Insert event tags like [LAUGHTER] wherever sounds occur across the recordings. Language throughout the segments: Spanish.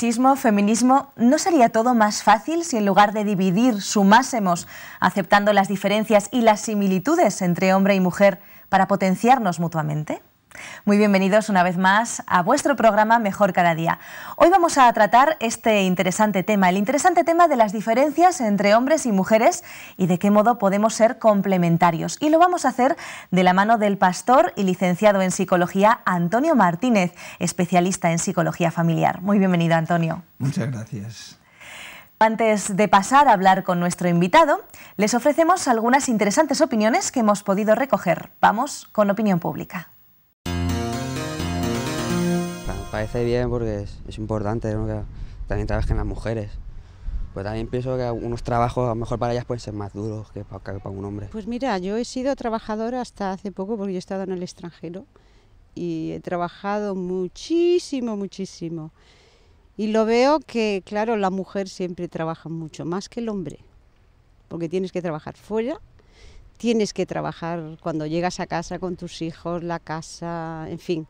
machismo, feminismo, ¿no sería todo más fácil si en lugar de dividir sumásemos, aceptando las diferencias y las similitudes entre hombre y mujer para potenciarnos mutuamente? Muy bienvenidos una vez más a vuestro programa Mejor cada día. Hoy vamos a tratar este interesante tema, el interesante tema de las diferencias entre hombres y mujeres y de qué modo podemos ser complementarios. Y lo vamos a hacer de la mano del pastor y licenciado en psicología Antonio Martínez, especialista en psicología familiar. Muy bienvenido, Antonio. Muchas gracias. Antes de pasar a hablar con nuestro invitado, les ofrecemos algunas interesantes opiniones que hemos podido recoger. Vamos con opinión pública parece bien porque es, importante que también trabajen las mujeres. Pues también pienso que unos trabajos a lo mejor para ellas pueden ser más duros que para, un hombre. Pues mira, yo he sido trabajadora hasta hace poco porque he estado en el extranjero y he trabajado muchísimo, muchísimo. Y lo veo que, claro, la mujer siempre trabaja mucho más que el hombre, porque tienes que trabajar fuera, tienes que trabajar cuando llegas a casa con tus hijos, la casa, en fin.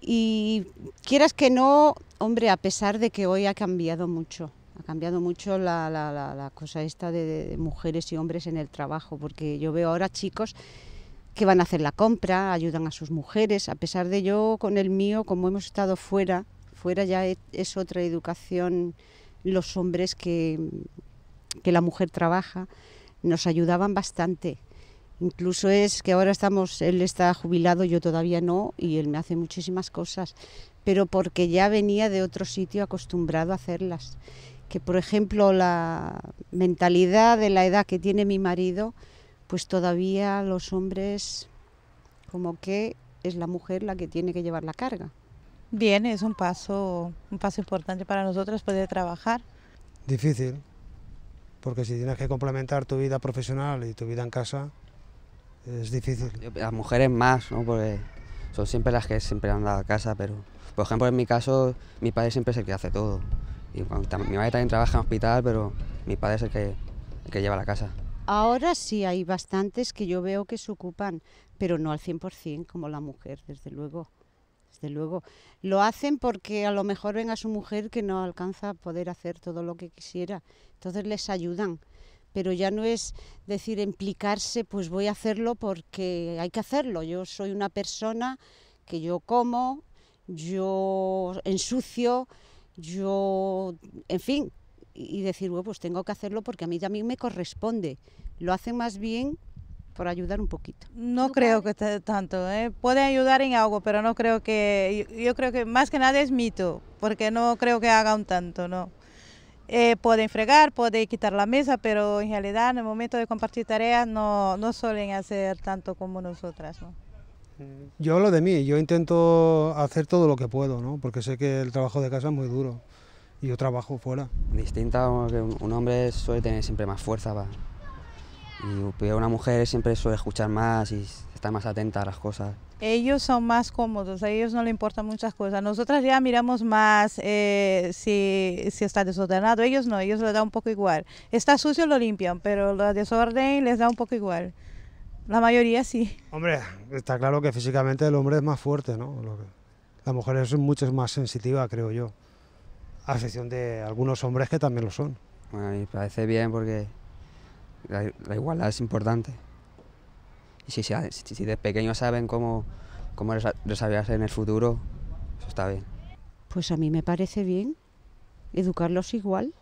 Y quieras que no, hombre, a pesar de que hoy ha cambiado mucho, ha cambiado mucho la, cosa esta de, mujeres y hombres en el trabajo, porque yo veo ahora chicos que van a hacer la compra, ayudan a sus mujeres, a pesar de yo con el mío, como hemos estado fuera, fuera ya es otra educación los hombres que, que la mujer trabaja, nos ayudaban bastante, Incluso es que ahora estamos, él está jubilado, yo todavía no, y él me hace muchísimas cosas, pero porque ya venía de otro sitio acostumbrado a hacerlas. Que por ejemplo la mentalidad de la edad que tiene mi marido, pues todavía los hombres como que es la mujer la que tiene que llevar la carga. Bien, es un paso, un paso importante para nosotros poder trabajar. Difícil, porque si tienes que complementar tu vida profesional y tu vida en casa, es difícil. Las mujeres más, ¿no? Porque son siempre las que siempre han dado a casa, pero por ejemplo en mi caso mi padre siempre es el que hace todo. Y cuando, mi madre también trabaja en hospital, pero mi padre es el que, que lleva la casa. Ahora sí hay bastantes que yo veo que se ocupan, pero no al 100% como la mujer, desde luego. Desde luego. Lo hacen porque a lo mejor ven a su mujer que no alcanza a poder hacer todo lo que quisiera. Entonces les ayudan pero ya no es decir implicarse, pues voy a hacerlo porque hay que hacerlo. Yo soy una persona que yo como, yo ensucio, yo, en fin, y decir, bueno, pues tengo que hacerlo porque a mí también me corresponde. Lo hacen más bien por ayudar un poquito. No creo que esté tanto, ¿eh? puede ayudar en algo, pero no creo que, yo creo que más que nada es mito, porque no creo que haga un tanto, ¿no? Eh, pueden fregar, pueden quitar la mesa, pero en realidad en el momento de compartir tareas no, no suelen hacer tanto como nosotras. ¿no? Mm. Yo hablo de mí, yo intento hacer todo lo que puedo, ¿no? porque sé que el trabajo de casa es muy duro y yo trabajo fuera. Distinta, un hombre suele tener siempre más fuerza, ¿va? y una mujer siempre suele escuchar más y está más atenta a las cosas. Ellos son más cómodos, a ellos no le importan muchas cosas. Nosotras ya miramos más eh, si, si, está desordenado, ellos no, ellos les da un poco igual. Está sucio, lo limpian, pero la desorden les da un poco igual. La mayoría sí. Hombre, está claro que físicamente el hombre es más fuerte, ¿no? La mujer es mucho más sensitiva, creo yo. A excepción de algunos hombres que también lo son. me parece bien porque la igualdad es importante si, de pequeño saben cómo, cómo desarrollarse en el futuro, eso está bien. Pues a mí me parece bien educarlos igual,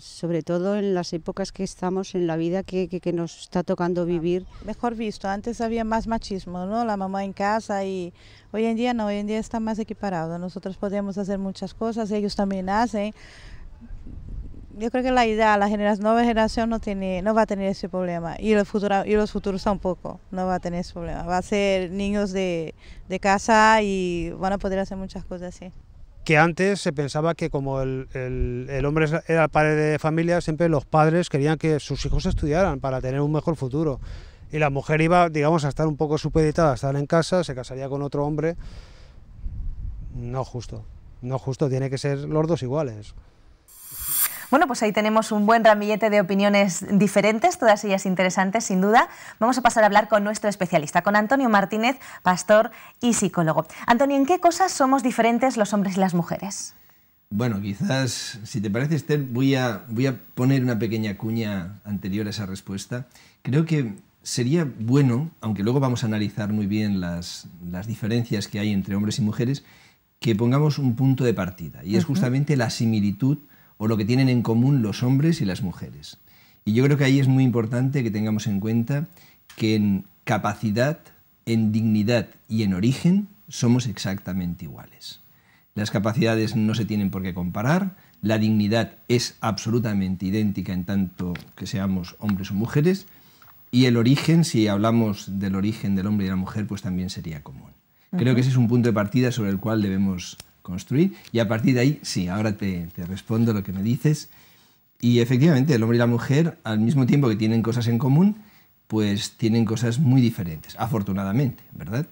sobre todo en las épocas que estamos, en la vida que, que, nos está tocando vivir. Mejor visto, antes había más machismo, ¿no? La mamá en casa y hoy en día no, hoy en día está más equiparado. Nosotros podemos hacer muchas cosas, ellos también hacen yo creo que la idea la generación, nueva generación no tiene, no va a tener ese problema y el futuro, y los futuros tampoco, no va a tener ese problema. Va a ser niños de, de casa y van a poder hacer muchas cosas así. Que antes se pensaba que como el, el, el hombre era el padre de familia, siempre los padres querían que sus hijos estudiaran para tener un mejor futuro. Y la mujer iba, digamos, a estar un poco supeditada, a estar en casa, se casaría con otro hombre. No justo, no justo, tiene que ser los dos iguales. Bueno, pues ahí tenemos un buen ramillete de opiniones diferentes, todas ellas interesantes sin duda. Vamos a pasar a hablar con nuestro especialista, con Antonio Martínez, pastor y psicólogo. Antonio, ¿en qué cosas somos diferentes los hombres y las mujeres? Bueno, quizás, si te parece, Esther, voy a, voy a poner una pequeña cuña anterior a esa respuesta. Creo que sería bueno, aunque luego vamos a analizar muy bien las, las, diferencias que hay entre hombres y mujeres, que pongamos un punto de partida. Y es justamente la similitud o lo que tienen en común los hombres y las mujeres. Y yo creo que ahí es muy importante que tengamos en cuenta que en capacidad, en dignidad y en origen somos exactamente iguales. Las capacidades no se tienen por qué comparar, la dignidad es absolutamente idéntica en tanto que seamos hombres o mujeres, y el origen, si hablamos del origen del hombre y de la mujer, pues también sería común. Creo que ese es un punto de partida sobre el cual debemos construir. Y a partir de ahí, sí, ahora te, respondo lo que me dices. Y efectivamente, el hombre y la mujer, al mismo tiempo que tienen cosas en común, pues tienen cosas muy diferentes, afortunadamente, ¿verdad?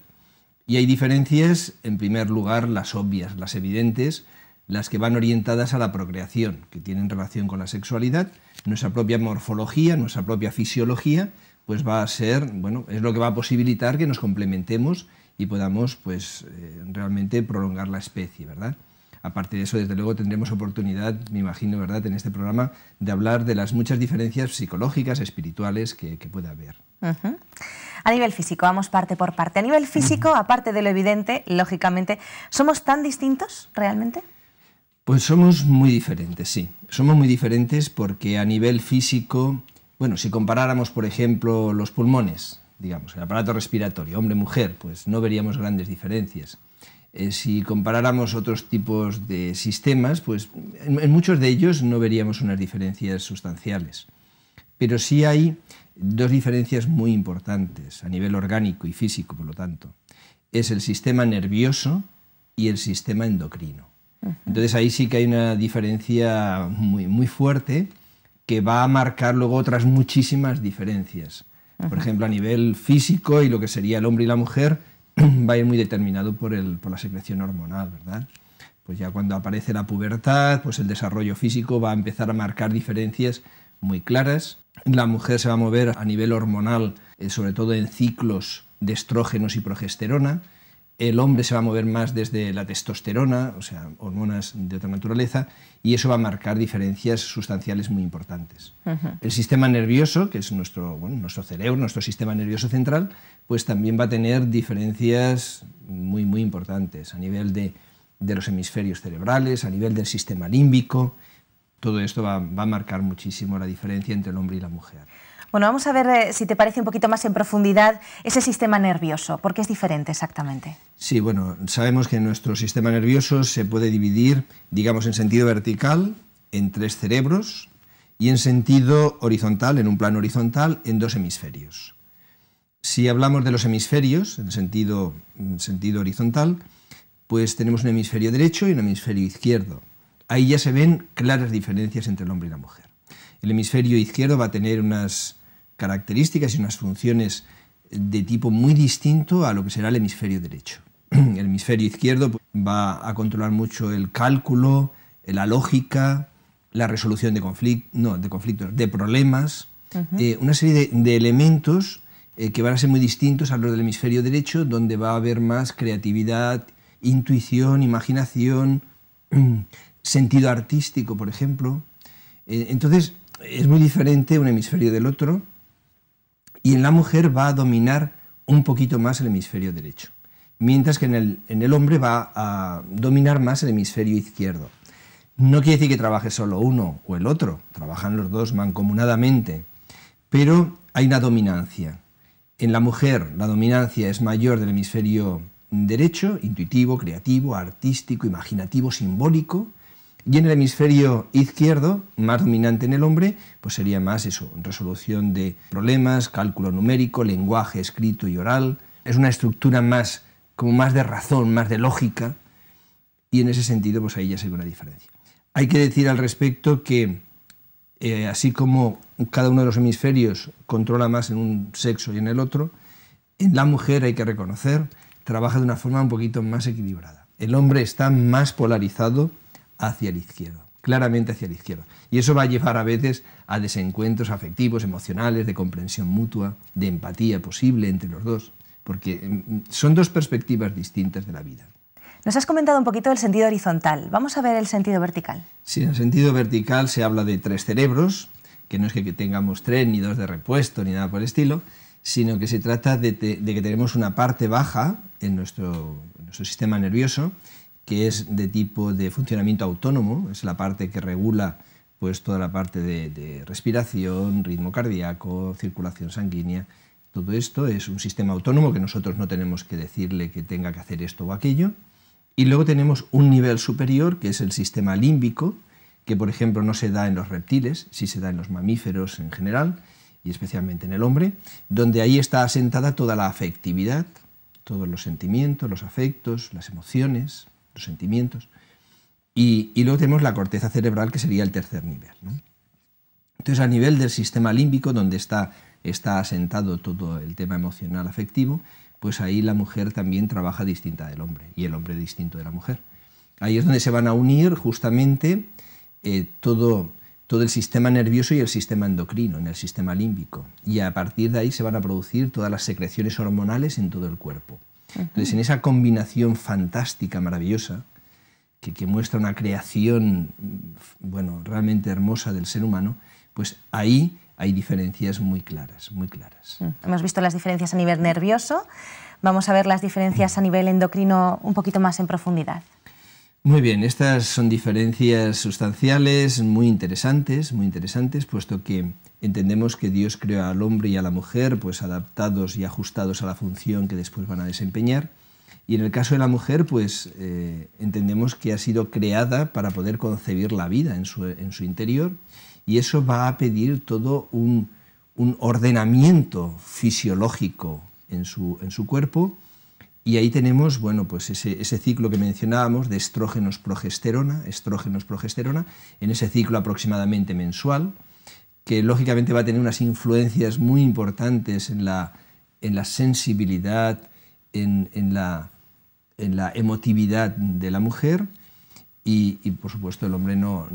Y hay diferencias, en primer lugar, las obvias, las evidentes, las que van orientadas a la procreación, que tienen relación con la sexualidad, nuestra propia morfología, nuestra propia fisiología, pues va a ser, bueno, es lo que va a posibilitar que nos complementemos y podamos pues, eh, realmente prolongar la especie, ¿verdad? Aparte de eso, desde luego tendremos oportunidad, me imagino, ¿verdad?, en este programa de hablar de las muchas diferencias psicológicas, espirituales que, que puede haber. A nivel físico, vamos parte por parte. A nivel físico, aparte de lo evidente, lógicamente, ¿somos tan distintos realmente? Pues somos muy diferentes, sí. Somos muy diferentes porque a nivel físico, bueno, si comparáramos, por ejemplo, los pulmones, digamos, el aparato respiratorio, hombre-mujer, pues no veríamos grandes diferencias. Eh, si comparáramos otros tipos de sistemas, pues en, muchos de ellos no veríamos unas diferencias sustanciales. Pero sí hay dos diferencias muy importantes a nivel orgánico y físico, por lo tanto. Es el sistema nervioso y el sistema endocrino. Entonces ahí sí que hay una diferencia muy fuerte que va a marcar luego otras muchísimas diferencias. Por ejemplo, a nivel físico y lo que sería el hombre y la mujer [CLEARS THROAT] va a ir muy determinado por, la secreción hormonal, ¿verdad? Pues ya cuando aparece la pubertad, pues el desarrollo físico va a empezar a marcar diferencias muy claras. La mujer se va a mover a nivel hormonal, eh, sobre todo en ciclos de estrógenos y progesterona, el hombre se va a mover más desde la testosterona, o sea, hormonas de otra naturaleza, y eso va a marcar diferencias sustanciales muy importantes. El sistema nervioso, que es nuestro, cerebro, nuestro sistema nervioso central, pues también va a tener diferencias muy, muy importantes a nivel de, los hemisferios cerebrales, a nivel del sistema límbico. Todo esto va a marcar muchísimo la diferencia entre el hombre y la mujer. Bueno, vamos a ver eh, si te parece un poquito más en profundidad ese sistema nervioso, porque es diferente exactamente. Sí, bueno, sabemos que nuestro sistema nervioso se puede dividir, digamos, en sentido vertical en tres cerebros y en sentido horizontal, en un plano horizontal, en dos hemisferios. Si hablamos de los hemisferios, en sentido horizontal, pues tenemos un hemisferio derecho y un hemisferio izquierdo. Ahí ya se ven claras diferencias entre el hombre y la mujer. El hemisferio izquierdo va a tener unas características y unas funciones de tipo muy distinto a lo que será el hemisferio derecho. [CLEARS THROAT] El hemisferio izquierdo pues, va a controlar mucho el cálculo, eh, la lógica, la resolución de, conflictos. no, de conflictos, de problemas, eh, una serie de, elementos eh, que van a ser muy distintos a los del hemisferio derecho, donde va a haber más creatividad, intuición, imaginación, [CLEARS THROAT] sentido artístico, por ejemplo. entonces, es muy diferente un hemisferio del otro y en la mujer va a dominar un poquito más el hemisferio derecho, mientras que en el, en el hombre va a dominar más el hemisferio izquierdo. No quiere decir que trabaje solo uno o el otro, trabajan los dos mancomunadamente, pero hay una dominancia. En la mujer la dominancia es mayor del hemisferio derecho, intuitivo, creativo, artístico, imaginativo, simbólico, y en el hemisferio izquierdo, más dominante en el hombre, pues sería más eso, resolución de problemas, cálculo numérico, lenguaje escrito y oral. Es una estructura más, como más de razón, más de lógica. Y en ese sentido, pues ahí ya se ve una diferencia. Hay que decir al respecto que eh, así como cada uno de los hemisferios controla más en un sexo y en el otro, en la mujer hay que reconocer, trabaja de una forma un poquito más equilibrada. El hombre está más polarizado hacia la izquierda claramente hacia la izquierda Y eso va a llevar a veces a desencuentros afectivos, emocionales, de comprensión mutua, de empatía posible entre los dos, porque mm, son dos perspectivas distintas de la vida. Nos has comentado un poquito del sentido horizontal. Vamos a ver el sentido vertical. Sí, en el sentido vertical se habla de tres cerebros, que no es que tengamos tres ni dos de repuesto ni nada por el estilo, sino que se trata de, que tenemos una parte baja en nuestro sistema nervioso que es de tipo de funcionamiento autónomo, es la parte que regula pues toda la parte de, de, respiración, ritmo cardíaco, circulación sanguínea. Todo esto es un sistema autónomo que nosotros no tenemos que decirle que tenga que hacer esto o aquello. Y luego tenemos un nivel superior que es el sistema límbico, que por ejemplo no se da en los reptiles, sí se da en los mamíferos en general y especialmente en el hombre, donde ahí está asentada toda la afectividad, todos los sentimientos, los afectos, las emociones, los sentimientos. Y, luego tenemos la corteza cerebral, que sería el tercer nivel. Entonces, a nivel del sistema límbico, donde está, está asentado todo el tema emocional afectivo, pues ahí la mujer también trabaja distinta del hombre y el hombre distinto de la mujer. Ahí es donde se van a unir justamente eh, todo, todo el sistema nervioso y el sistema endocrino en el sistema límbico. Y a partir de ahí se van a producir todas las secreciones hormonales en todo el cuerpo. Entonces, en esa combinación fantástica, maravillosa, que, muestra una creación bueno, realmente hermosa del ser humano, pues ahí hay diferencias muy claras, muy claras. Mm. Hemos visto las diferencias a nivel nervioso, vamos a ver las diferencias a nivel endocrino un poquito más en profundidad. Muy bien, estas son diferencias sustanciales muy interesantes, muy interesantes, puesto que entendemos que Dios creó al hombre y a la mujer pues adaptados y ajustados a la función que después van a desempeñar. Y en el caso de la mujer, pues eh, entendemos que ha sido creada para poder concebir la vida en su, interior y eso va a pedir todo un, ordenamiento fisiológico su, en su cuerpo y ahí tenemos, bueno, pues ese, ciclo que mencionábamos de estrógenos progesterona, estrógenos progesterona, en ese ciclo aproximadamente mensual, que lógicamente va a tener unas influencias muy importantes en la, sensibilidad, en, la, emotividad de la mujer. Y, por supuesto el hombre no,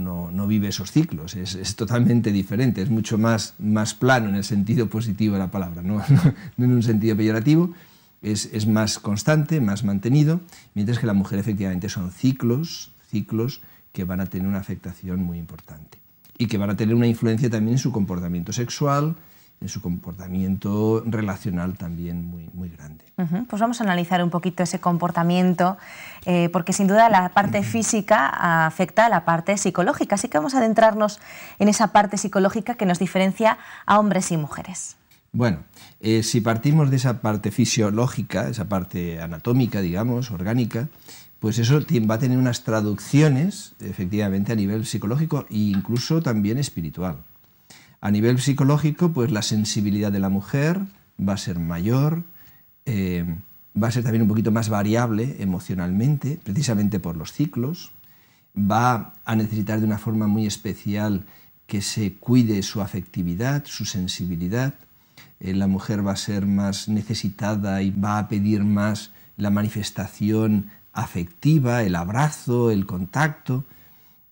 vive esos ciclos, es, totalmente diferente, es mucho más, más plano en el sentido positivo de la palabra, no [LAUGHS] en un sentido peyorativo es, más constante, más mantenido, mientras que la mujer efectivamente son ciclos, ciclos que van a tener una afectación muy importante y que van a tener una influencia también en su comportamiento sexual, en su comportamiento relacional también muy, grande. Pues vamos a analizar un poquito ese comportamiento, eh, porque sin duda la parte física afecta a la parte psicológica, así que vamos a adentrarnos en esa parte psicológica que nos diferencia a hombres y mujeres. Bueno, eh, si partimos de esa parte fisiológica, esa parte anatómica, digamos, orgánica, pues eso va a tener unas traducciones, efectivamente, a nivel psicológico e incluso también espiritual. A nivel psicológico, pues la sensibilidad de la mujer va a ser mayor, eh, va a ser también un poquito más variable emocionalmente, precisamente por los ciclos, va a necesitar de una forma muy especial que se cuide su afectividad, su sensibilidad, eh, la mujer va a ser más necesitada y va a pedir más la manifestación afectiva, el abrazo, el contacto.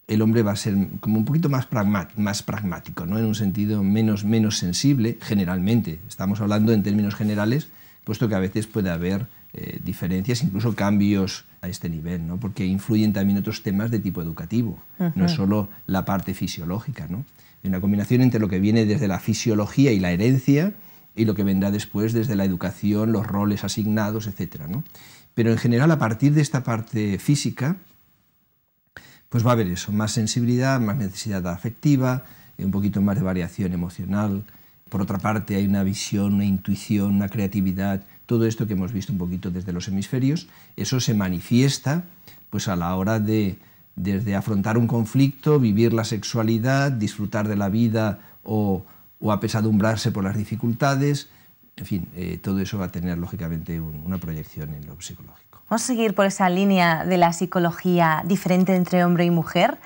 El hombre va a ser como un poquito más, más pragmático, ¿no? en un sentido menos, menos sensible, generalmente. Estamos hablando en términos generales, puesto que a veces puede haber eh, diferencias, incluso cambios a este nivel, porque influyen también otros temas de tipo educativo, no es solo la parte fisiológica. ¿no? Hay una combinación entre lo que viene desde la fisiología y la herencia y lo que vendrá después desde la educación, los roles asignados, etc. Pero en general, a partir de esta parte física, pues va a haber eso, más sensibilidad, más necesidad afectiva, un poquito más de variación emocional. Por otra parte, hay una visión, una intuición, una creatividad, todo esto que hemos visto un poquito desde los hemisferios, eso se manifiesta pues a la hora de desde afrontar un conflicto, vivir la sexualidad, disfrutar de la vida o o apesadumbrarse por las dificultades. En fin, eh, todo eso va a tener lógicamente una proyección en lo psicológico. Vamos a seguir por esa línea de la psicología diferente entre hombre y mujer.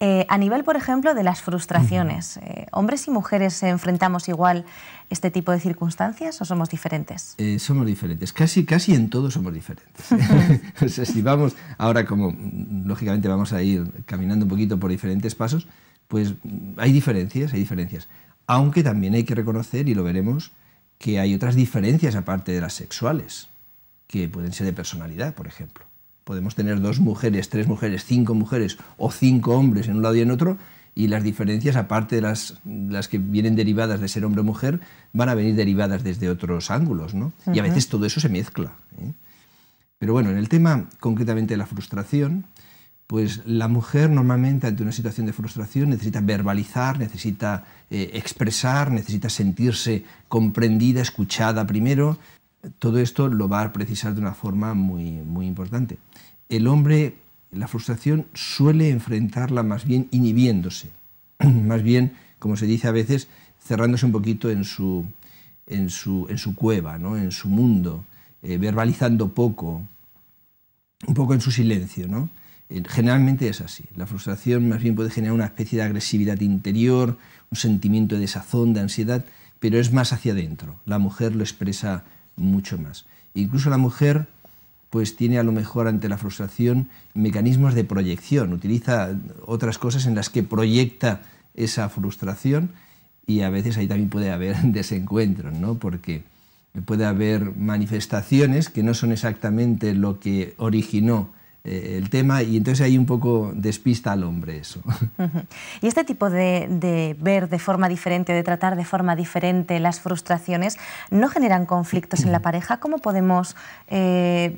Eh, a nivel, por ejemplo, de las frustraciones, eh, ¿hombres y mujeres enfrentamos igual este tipo de circunstancias o somos diferentes? somos diferentes, casi, casi en todo somos diferentes. [LAUGHS] o si vamos ahora, como lógicamente vamos a ir caminando un poquito por diferentes pasos, pues mm, hay diferencias, hay diferencias. Aunque también hay que reconocer, y lo veremos, que hay otras diferencias aparte de las sexuales, que pueden ser de personalidad, por ejemplo. Podemos tener dos mujeres, tres mujeres, cinco mujeres o cinco hombres en un lado y en otro, y las diferencias, aparte de las, que vienen derivadas de ser hombre o mujer, van a venir derivadas desde otros ángulos. ¿no? Y a veces todo eso se mezcla. ¿eh? Pero bueno, en el tema concretamente de la frustración, pues la mujer normalmente ante una situación de frustración necesita verbalizar, necesita eh, expresar, necesita sentirse comprendida, escuchada primero. Todo esto lo va a precisar de una forma muy, muy importante. El hombre, la frustración suele enfrentarla más bien inhibiéndose, [CLEARS THROAT] más bien, como se dice a veces, cerrándose un poquito en su, en su, cueva, ¿no? en su mundo, eh, verbalizando poco, un poco en su silencio. ¿no? Eh, generalmente es así. La frustración más bien puede generar una especie de agresividad interior, un sentimiento de desazón, de ansiedad, pero es más hacia adentro. La mujer lo expresa mucho más. Incluso la mujer pues tiene a lo mejor ante la frustración mecanismos de proyección, utiliza otras cosas en las que proyecta esa frustración y a veces ahí también puede haber [LAUGHS] desencuentros, ¿no? Porque puede haber manifestaciones que no son exactamente lo que originó eh, el tema y entonces ahí un poco despista al hombre eso. Y este tipo de, ver de forma diferente, de tratar de forma diferente las frustraciones, ¿no generan conflictos en la pareja? ¿Cómo podemos eh,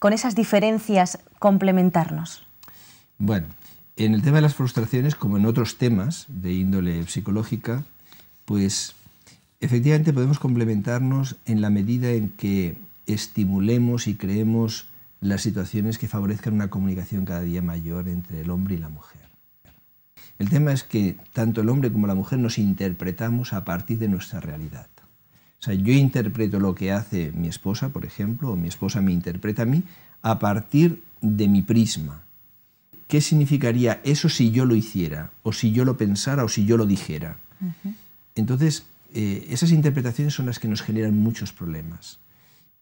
con esas diferencias complementarnos? Bueno, en el tema de las frustraciones, como en otros temas de índole psicológica, pues efectivamente podemos complementarnos en la medida en que estimulemos y creemos las situaciones que favorezcan una comunicación cada día mayor entre el hombre y la mujer. El tema es que tanto el hombre como la mujer nos interpretamos a partir de nuestra realidad. O sea, yo interpreto lo que hace mi esposa, por ejemplo, o mi esposa me interpreta a mí a partir de mi prisma. ¿Qué significaría eso si yo lo hiciera, o si yo lo pensara, o si yo lo dijera? Entonces, eh, esas interpretaciones son las que nos generan muchos problemas.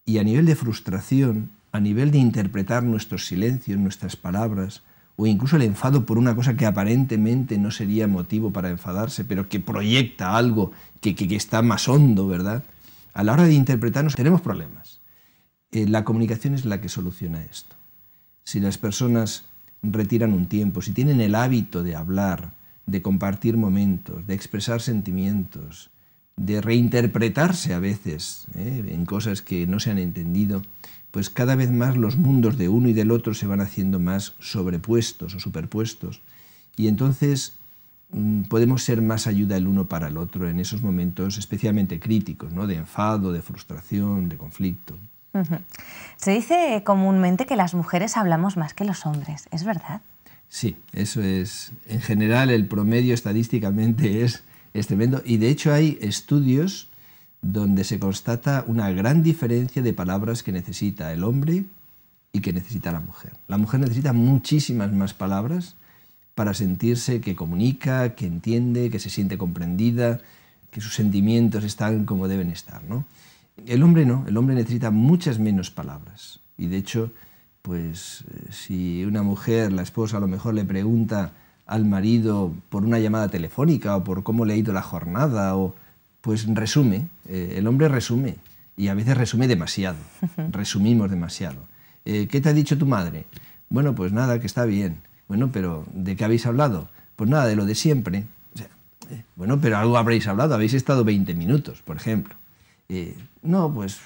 Y a nivel de frustración, a nivel de interpretar nuestros silencios, nuestras palabras, o incluso el enfado por una cosa que aparentemente no sería motivo para enfadarse, pero que proyecta algo que, está más hondo, ¿verdad? A la hora de interpretarnos tenemos problemas. Eh, la comunicación es la que soluciona esto. Si las personas retiran un tiempo, si tienen el hábito de hablar, de compartir momentos, de expresar sentimientos, de reinterpretarse a veces ¿eh? en cosas que no se han entendido, pues cada vez más los mundos de uno y del otro se van haciendo más sobrepuestos o superpuestos. Y entonces mm, podemos ser más ayuda el uno para el otro en esos momentos especialmente críticos, ¿no? de enfado, de frustración, de conflicto. Se dice comúnmente que las mujeres hablamos más que los hombres, ¿es verdad? Sí, eso es. En general el promedio estadísticamente es, es tremendo y de hecho hay estudios donde se constata una gran diferencia de palabras que necesita el hombre y que necesita la mujer. La mujer necesita muchísimas más palabras para sentirse que comunica, que entiende, que se siente comprendida, que sus sentimientos están como deben estar. El hombre no, el hombre necesita muchas menos palabras. Y de hecho, pues eh, si una mujer, la esposa, a lo mejor le pregunta al marido por una llamada telefónica o por cómo le ha ido la jornada o pues resume, eh, el hombre resume, y a veces resume demasiado, [LAUGHS] resumimos demasiado. Eh, ¿Qué te ha dicho tu madre? Bueno, pues nada, que está bien. Bueno, pero ¿de qué habéis hablado? Pues nada, de lo de siempre. Eh, bueno, pero algo habréis hablado, habéis estado 20 minutos, por ejemplo. no, pues,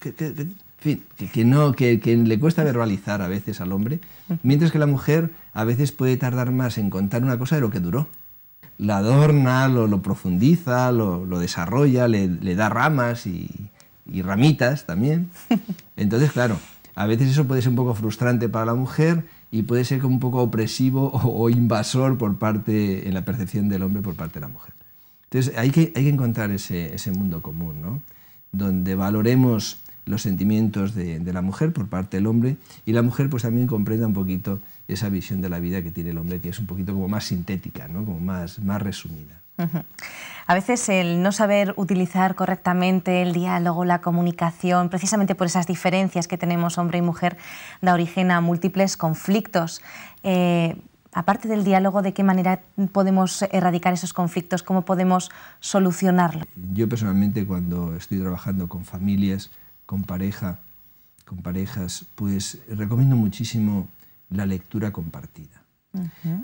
en fin, que, no, que le cuesta verbalizar a veces al hombre, mientras que la mujer a veces puede tardar más en contar una cosa de lo que duró lo adorna, lo, profundiza, lo, desarrolla, le, da ramas y, ramitas también. [LAUGHS] Entonces, claro, a veces eso puede ser un poco frustrante para la mujer y puede ser como un poco opresivo o, invasor por parte, en la percepción del hombre por parte de la mujer. Entonces hay que, hay que encontrar ese, mundo común, donde valoremos los sentimientos de, de, la mujer por parte del hombre y la mujer pues también comprenda un poquito esa visión de la vida que tiene el hombre, que es un poquito como más sintética, como más, más resumida. A veces el no saber utilizar correctamente el diálogo, la comunicación, precisamente por esas diferencias que tenemos hombre y mujer, da origen a múltiples conflictos. Eh, aparte del diálogo, ¿de qué manera podemos erradicar esos conflictos? ¿Cómo podemos solucionarlo? Yo personalmente cuando estoy trabajando con familias, con pareja, con parejas, pues recomiendo muchísimo la lectura compartida.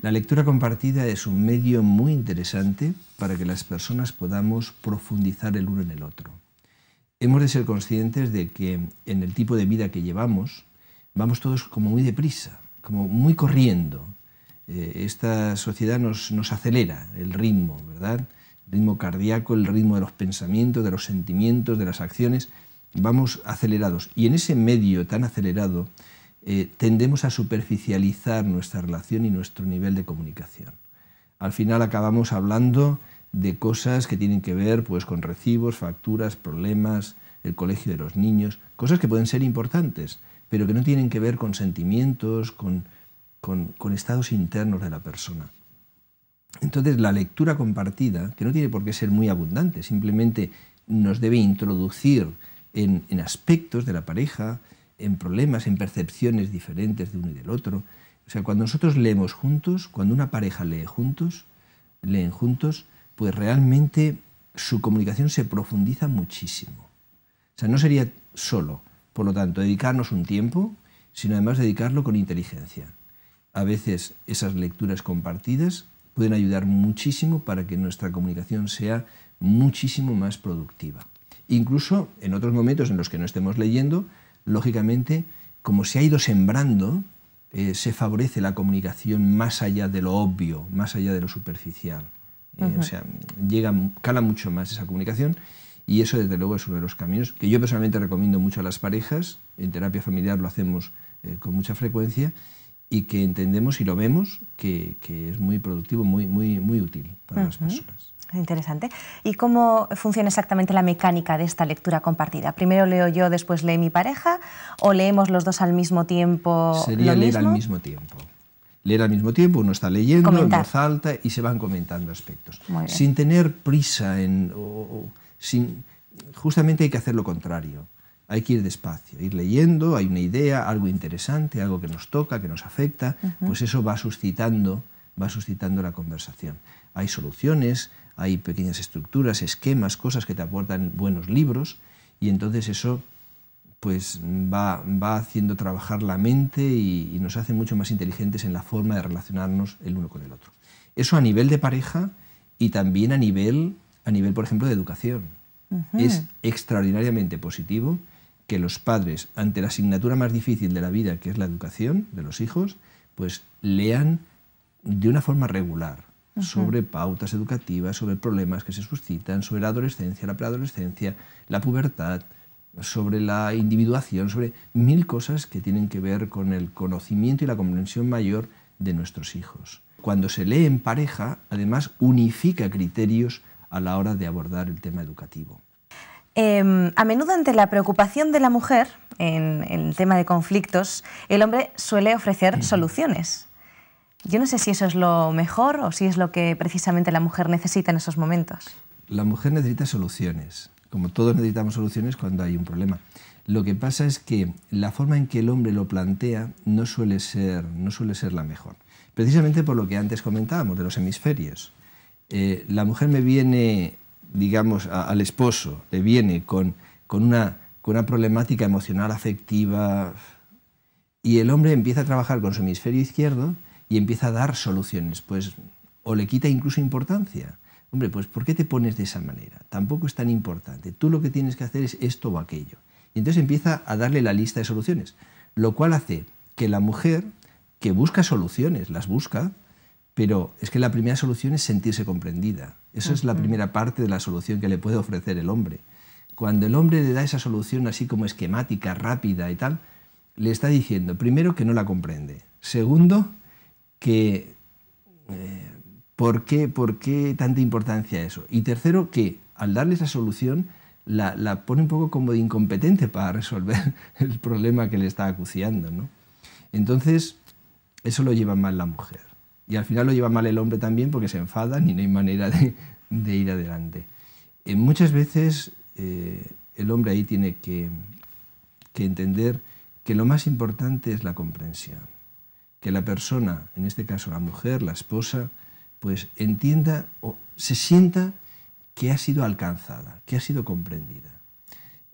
La lectura compartida es un medio muy interesante para que las personas podamos profundizar el uno en el otro. Hemos de ser conscientes de que en el tipo de vida que llevamos vamos todos como muy deprisa, como muy corriendo. Eh, esta sociedad nos, nos acelera el ritmo, ¿verdad? El ritmo cardíaco, el ritmo de los pensamientos, de los sentimientos, de las acciones. Vamos acelerados. Y en ese medio tan acelerado, eh, tendemos a superficializar nuestra relación y nuestro nivel de comunicación. Al final acabamos hablando de cosas que tienen que ver pues, con recibos, facturas, problemas, el colegio de los niños, cosas que pueden ser importantes, pero que no tienen que ver con sentimientos, con, estados internos de la persona. Entonces la lectura compartida, que no tiene por qué ser muy abundante, simplemente nos debe introducir en aspectos de la pareja, en problemas, en percepciones diferentes de uno y del otro. O sea, cuando nosotros leemos juntos, cuando una pareja lee juntos, leen juntos, pues realmente su comunicación se profundiza muchísimo. O sea, no sería solo, por lo tanto, dedicarnos un tiempo, sino además dedicarlo con inteligencia. A veces esas lecturas compartidas pueden ayudar muchísimo para que nuestra comunicación sea muchísimo más productiva. Incluso en otros momentos en los que no estemos leyendo, lógicamente, como se ha ido sembrando, eh, se favorece la comunicación más allá de lo obvio, más allá de lo superficial. Eh, o sea, llega, cala mucho más esa comunicación y eso desde luego es uno de los caminos que yo personalmente recomiendo mucho a las parejas, en terapia familiar lo hacemos eh, con mucha frecuencia y que entendemos y lo vemos que, es muy productivo, muy, muy, muy útil para las personas. Interesante. ¿Y cómo funciona exactamente la mecánica de esta lectura compartida? ¿Primero leo yo, después lee mi pareja? ¿O leemos los dos al mismo tiempo? Sería leer al mismo tiempo. Leer al mismo tiempo, uno está leyendo en voz alta y se van comentando aspectos. Sin tener prisa, en, sin, justamente hay que hacer lo contrario. Hay que ir despacio, ir leyendo, hay una idea, algo interesante, algo que nos toca, que nos afecta, pues eso va suscitando, va suscitando la conversación. Hay soluciones, hay pequeñas estructuras, esquemas, cosas que te aportan buenos libros y entonces eso pues va, haciendo trabajar la mente y, nos hace mucho más inteligentes en la forma de relacionarnos el uno con el otro. Eso a nivel de pareja y también a nivel, a nivel por ejemplo, de educación. Es extraordinariamente positivo que los padres, ante la asignatura más difícil de la vida, que es la educación de los hijos, pues lean de una forma regular, sobre pautas educativas, sobre problemas que se suscitan, sobre la adolescencia, la preadolescencia, la pubertad, sobre la individuación, sobre mil cosas que tienen que ver con el conocimiento y la comprensión mayor de nuestros hijos. Cuando se lee en pareja, además, unifica criterios a la hora de abordar el tema educativo. Em, a menudo ante la preocupación de la mujer en, el tema de conflictos, el hombre suele ofrecer soluciones. Yo no sé si eso es lo mejor o si es lo que precisamente la mujer necesita en esos momentos. La mujer necesita soluciones, como todos necesitamos soluciones cuando hay un problema. Lo que pasa es que la forma en que el hombre lo plantea no suele ser, no suele ser la mejor. Precisamente por lo que antes comentábamos de los hemisferios. Eh, la mujer me viene, digamos, al esposo, le viene con una problemática emocional, afectiva, y el hombre empieza a trabajar con su hemisferio izquierdo y empieza a dar soluciones, pues o le quita incluso importancia. Hombre, pues ¿por qué te pones de esa manera? Tampoco es tan importante. Tú lo que tienes que hacer es esto o aquello. Y entonces empieza a darle la lista de soluciones, lo cual hace que la mujer que busca soluciones, las busca, pero es que la primera solución es sentirse comprendida. Esa es la primera parte de la solución que le puede ofrecer el hombre. Cuando el hombre le da esa solución así como esquemática, rápida y tal, le está diciendo, primero, que no la comprende. Segundo, que eh, ¿por, qué, ¿por, qué, tanta importancia eso? Y tercero, que al darle esa solución la, pone un poco como de incompetente para resolver [LAUGHS] el problema que le está acuciando. Entonces, eso lo lleva mal la mujer. Y al final lo lleva mal el hombre también porque se enfadan y no hay manera de, ir adelante. Eh, muchas veces eh, el hombre ahí tiene que, que entender que lo más importante es la comprensión que la persona, en este caso la mujer, la esposa, pues entienda o se sienta que ha sido alcanzada, que ha sido comprendida.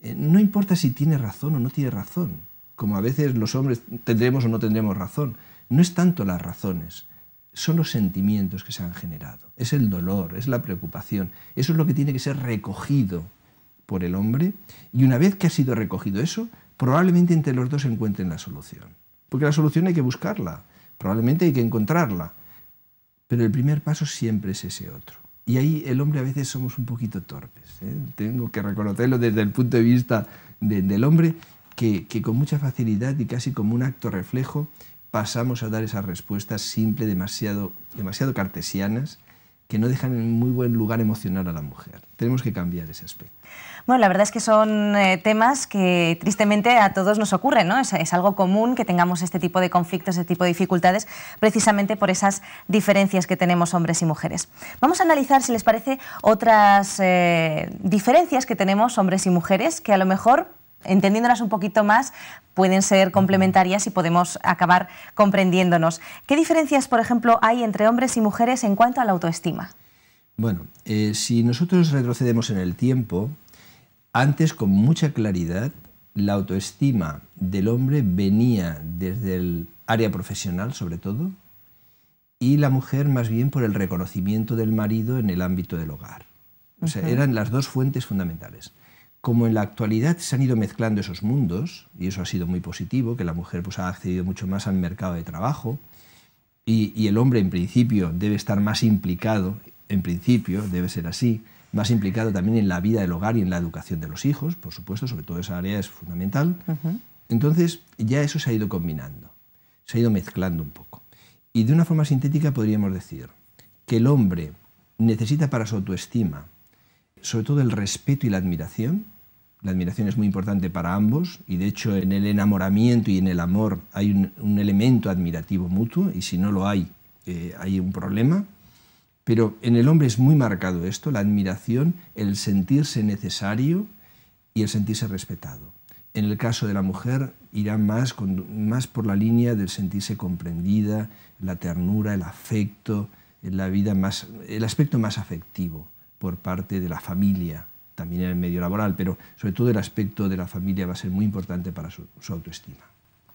Eh, no importa si tiene razón o no tiene razón, como a veces los hombres tendremos o no tendremos razón, no es tanto las razones, son los sentimientos que se han generado, es el dolor, es la preocupación, eso es lo que tiene que ser recogido por el hombre y una vez que ha sido recogido eso, probablemente entre los dos encuentren la solución. Porque la solución hay que buscarla, probablemente hay que encontrarla. Pero el primer paso siempre es ese otro. Y ahí el hombre a veces somos un poquito torpes. ¿eh? Tengo que reconocerlo desde el punto de vista del hombre, que, con mucha facilidad y casi como un acto reflejo pasamos a dar esas respuestas simples, demasiado, demasiado cartesianas, que no dejan en muy buen lugar emocionar a la mujer. Tenemos que cambiar ese aspecto. Bueno, la verdad es que son eh, temas que tristemente a todos nos ocurren, ¿no? Es, algo común que tengamos este tipo de conflictos, este tipo de dificultades, precisamente por esas diferencias que tenemos hombres y mujeres. Vamos a analizar, si les parece, otras eh, diferencias que tenemos hombres y mujeres que a lo mejor entendiéndolas un poquito más, pueden ser complementarias y podemos acabar comprendiéndonos. ¿Qué diferencias, por ejemplo, hay entre hombres y mujeres en cuanto a la autoestima? Bueno, eh, si nosotros retrocedemos en el tiempo, antes con mucha claridad, la autoestima del hombre venía desde el área profesional, sobre todo, y la mujer más bien por el reconocimiento del marido en el ámbito del hogar. O sea, eran las dos fuentes fundamentales como en la actualidad se han ido mezclando esos mundos, y eso ha sido muy positivo, que la mujer pues, ha accedido mucho más al mercado de trabajo, y, el hombre en principio debe estar más implicado, en principio debe ser así, más implicado también en la vida del hogar y en la educación de los hijos, por supuesto, sobre todo esa área es fundamental. Entonces ya eso se ha ido combinando, se ha ido mezclando un poco. Y de una forma sintética podríamos decir que el hombre necesita para su autoestima, sobre todo el respeto y la admiración. La admiración es muy importante para ambos y de hecho en el enamoramiento y en el amor hay un, elemento admirativo mutuo y si no lo hay eh, hay un problema. Pero en el hombre es muy marcado esto, la admiración, el sentirse necesario y el sentirse respetado. En el caso de la mujer irá más, más por la línea del sentirse comprendida, la ternura, el afecto, el aspecto más afectivo por parte de la familia, también en el medio laboral, pero sobre todo el aspecto de la familia va a ser muy importante para su, autoestima.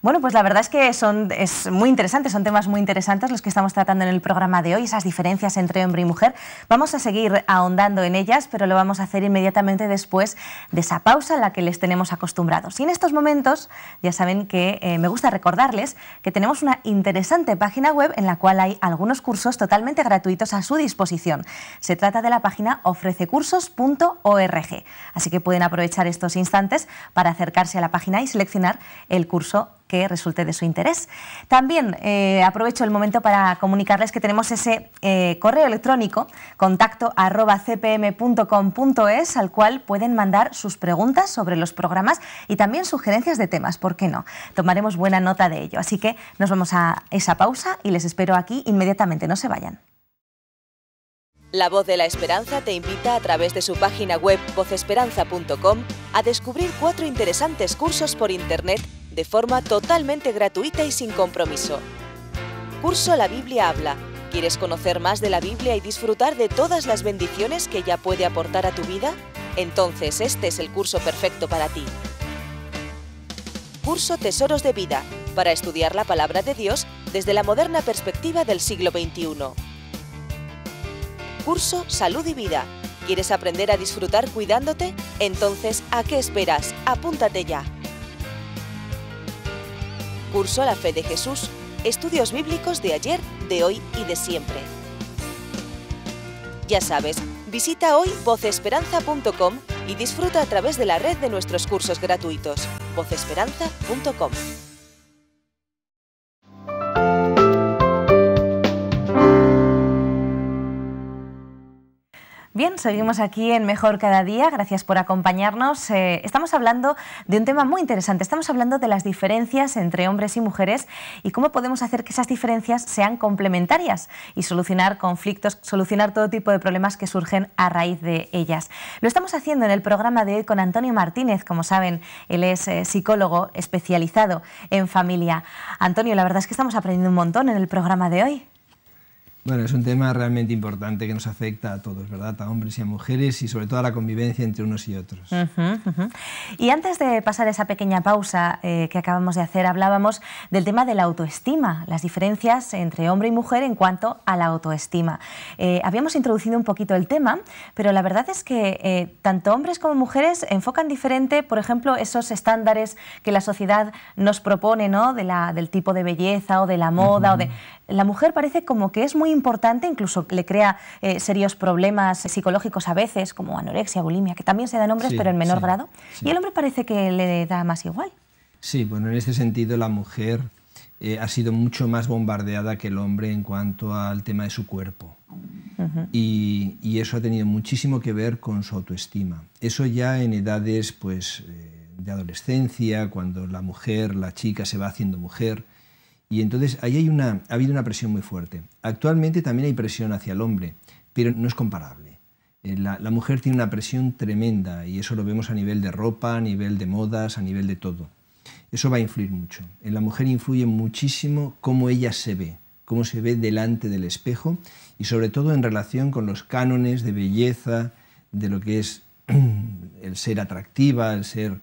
Bueno, pues la verdad es que son, es muy son temas muy interesantes los que estamos tratando en el programa de hoy, esas diferencias entre hombre y mujer. Vamos a seguir ahondando en ellas, pero lo vamos a hacer inmediatamente después de esa pausa a la que les tenemos acostumbrados. Y en estos momentos, ya saben que eh, me gusta recordarles que tenemos una interesante página web en la cual hay algunos cursos totalmente gratuitos a su disposición. Se trata de la página ofrececursos.org, así que pueden aprovechar estos instantes para acercarse a la página y seleccionar el curso que resulte de su interés. También eh, aprovecho el momento para comunicarles que tenemos ese eh, correo electrónico contacto arroba cpm.com.es al cual pueden mandar sus preguntas sobre los programas y también sugerencias de temas, ¿por qué no? Tomaremos buena nota de ello. Así que nos vamos a esa pausa y les espero aquí inmediatamente, no se vayan. La Voz de la Esperanza te invita a través de su página web vocesperanza.com a descubrir cuatro interesantes cursos por Internet de forma totalmente gratuita y sin compromiso. Curso La Biblia Habla. ¿Quieres conocer más de la Biblia y disfrutar de todas las bendiciones que ella puede aportar a tu vida? Entonces este es el curso perfecto para ti. Curso Tesoros de Vida, para estudiar la palabra de Dios desde la moderna perspectiva del siglo XXI. Curso Salud y Vida. ¿Quieres aprender a disfrutar cuidándote? Entonces, ¿a qué esperas? Apúntate ya. Curso La Fe de Jesús, estudios bíblicos de ayer, de hoy y de siempre. Ya sabes, visita hoy vocesperanza.com y disfruta a través de la red de nuestros cursos gratuitos, vocesperanza.com. Bien, seguimos aquí en Mejor Cada Día. Gracias por acompañarnos. Eh, estamos hablando de un tema muy interesante. Estamos hablando de las diferencias entre hombres y mujeres y cómo podemos hacer que esas diferencias sean complementarias y solucionar conflictos, solucionar todo tipo de problemas que surgen a raíz de ellas. Lo estamos haciendo en el programa de hoy con Antonio Martínez. Como saben, él es eh, psicólogo especializado en familia. Antonio, la verdad es que estamos aprendiendo un montón en el programa de hoy. Bueno, es un tema realmente importante que nos afecta a todos, ¿verdad? A hombres y a mujeres y sobre todo a la convivencia entre unos y otros. Y antes de pasar esa pequeña pausa eh, que acabamos de hacer, hablábamos del tema de la autoestima, las diferencias entre hombre y mujer en cuanto a la autoestima. Eh, habíamos introducido un poquito el tema, pero la verdad es que eh, tanto hombres como mujeres enfocan diferente, por ejemplo, esos estándares que la sociedad nos propone, ¿no? De la, del tipo de belleza o de la moda o de la mujer parece como que es muy importante, incluso le crea eh, serios problemas psicológicos a veces, como anorexia, bulimia, que también se dan hombres, pero en menor grado. Y el hombre parece que le da más igual. Sí, bueno, en este sentido la mujer eh, ha sido mucho más bombardeada que el hombre en cuanto al tema de su cuerpo. y, eso ha tenido muchísimo que ver con su autoestima. Eso ya en edades pues, eh, de adolescencia, cuando la mujer, la chica se va haciendo mujer, y entonces ahí ha habido una presión muy fuerte. Actualmente también hay presión hacia el hombre, pero no es comparable. Eh, la, la, mujer tiene una presión tremenda y eso lo vemos a nivel de ropa, a nivel de modas, a nivel de todo. Eso va a influir mucho. En la mujer influye muchísimo cómo ella se ve, cómo se ve delante del espejo y sobre todo en relación con los cánones de belleza, de lo que es [CLEARS THROAT] el ser atractiva, el ser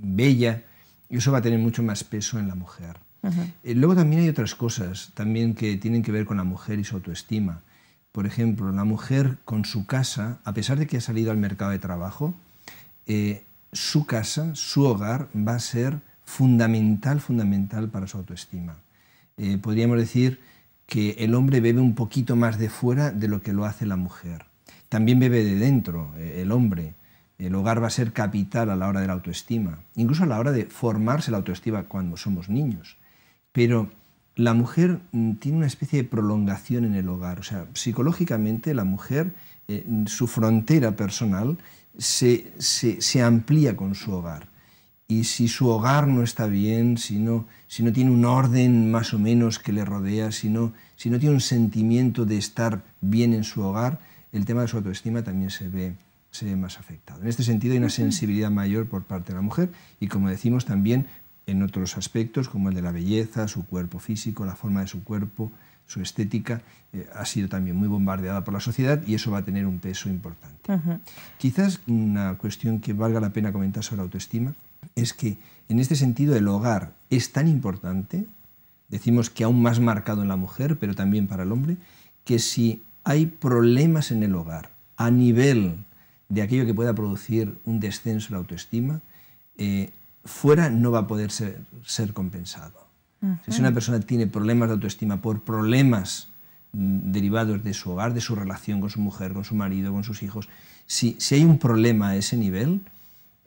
bella. Y eso va a tener mucho más peso en la mujer. Eh, luego también hay otras cosas también que tienen que ver con la mujer y su autoestima. Por ejemplo, la mujer con su casa, a pesar de que ha salido al mercado de trabajo, eh, su casa, su hogar va a ser fundamental, fundamental para su autoestima. Eh, podríamos decir que el hombre bebe un poquito más de fuera de lo que lo hace la mujer. También bebe de dentro el hombre. El hogar va a ser capital a la hora de la autoestima, incluso a la hora de formarse la autoestima cuando somos niños. Pero la mujer mm, tiene una especie de prolongación en el hogar, o sea, psicológicamente la mujer, eh, su frontera personal se, amplía con su hogar. Y si su hogar no está bien, si no, si no tiene un orden más o menos que le rodea, si no, si no tiene un sentimiento de estar bien en su hogar, el tema de su autoestima también se ve, se ve más afectado. En este sentido hay una sensibilidad mayor por parte de la mujer y, como decimos, también en otros aspectos, como el de la belleza, su cuerpo físico, la forma de su cuerpo, su estética, eh, ha sido también muy bombardeada por la sociedad y eso va a tener un peso importante. Quizás una cuestión que valga la pena comentar sobre la autoestima es que en este sentido el hogar es tan importante, decimos que aún más marcado en la mujer, pero también para el hombre, que si hay problemas en el hogar a nivel de aquello que pueda producir un descenso de la autoestima, eh, fuera no va a poder ser, compensado. Si una persona tiene problemas de autoestima por problemas derivados de su hogar, de su relación con su mujer, con su marido, con sus hijos, si, hay un problema a ese nivel,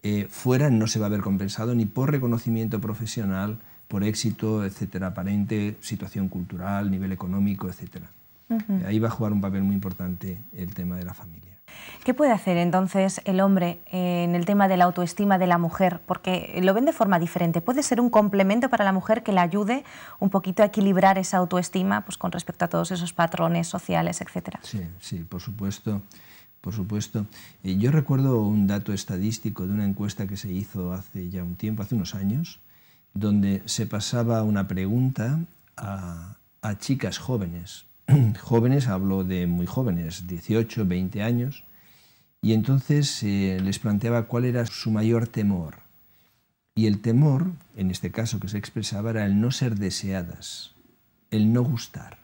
eh, fuera no se va a ver compensado ni por reconocimiento profesional, por éxito, etcétera, aparente, situación cultural, nivel económico, etcétera. Ahí va a jugar un papel muy importante el tema de la familia. ¿Qué puede hacer entonces el hombre eh, en el tema de la autoestima de la mujer? Porque lo ven de forma diferente. ¿Puede ser un complemento para la mujer que le ayude un poquito a equilibrar esa autoestima pues, con respecto a todos esos patrones sociales, etcétera? Sí, sí, por supuesto. Por supuesto. Eh, yo recuerdo un dato estadístico de una encuesta que se hizo hace ya un tiempo, hace unos años, donde se pasaba una pregunta a, a chicas jóvenes. [CLEARS THROAT] jóvenes, hablo de muy jóvenes, 18, 20 años y entonces eh, les planteaba cuál era su mayor temor. Y el temor, en este caso que se expresaba, era el no ser deseadas, el no gustar.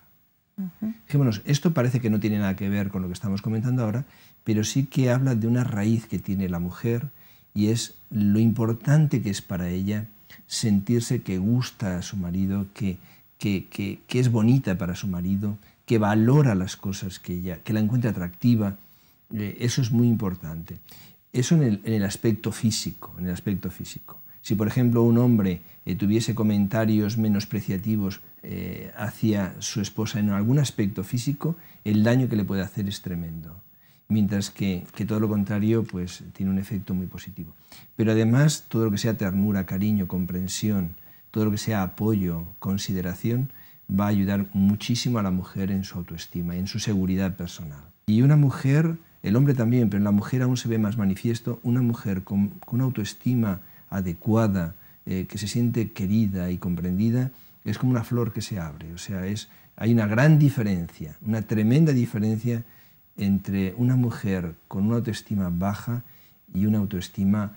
esto parece que no tiene nada que ver con lo que estamos comentando ahora, pero sí que habla de una raíz que tiene la mujer y es lo importante que es para ella sentirse que gusta a su marido, que, que, que es bonita para su marido, que valora las cosas que ella, que la encuentra atractiva, eh, eso es muy importante. Eso en el, en el, aspecto físico, en el aspecto físico. Si, por ejemplo, un hombre eh, tuviese comentarios menospreciativos eh, hacia su esposa en algún aspecto físico, el daño que le puede hacer es tremendo. Mientras que, todo lo contrario, pues tiene un efecto muy positivo. Pero además, todo lo que sea ternura, cariño, comprensión, todo lo que sea apoyo, consideración, va a ayudar muchísimo a la mujer en su autoestima en su seguridad personal. Y una mujer el hombre también, pero en la mujer aún se ve más manifiesto, una mujer con, una autoestima adecuada, eh, que se siente querida y comprendida, es como una flor que se abre. O sea, es, hay una gran diferencia, una tremenda diferencia entre una mujer con una autoestima baja y una autoestima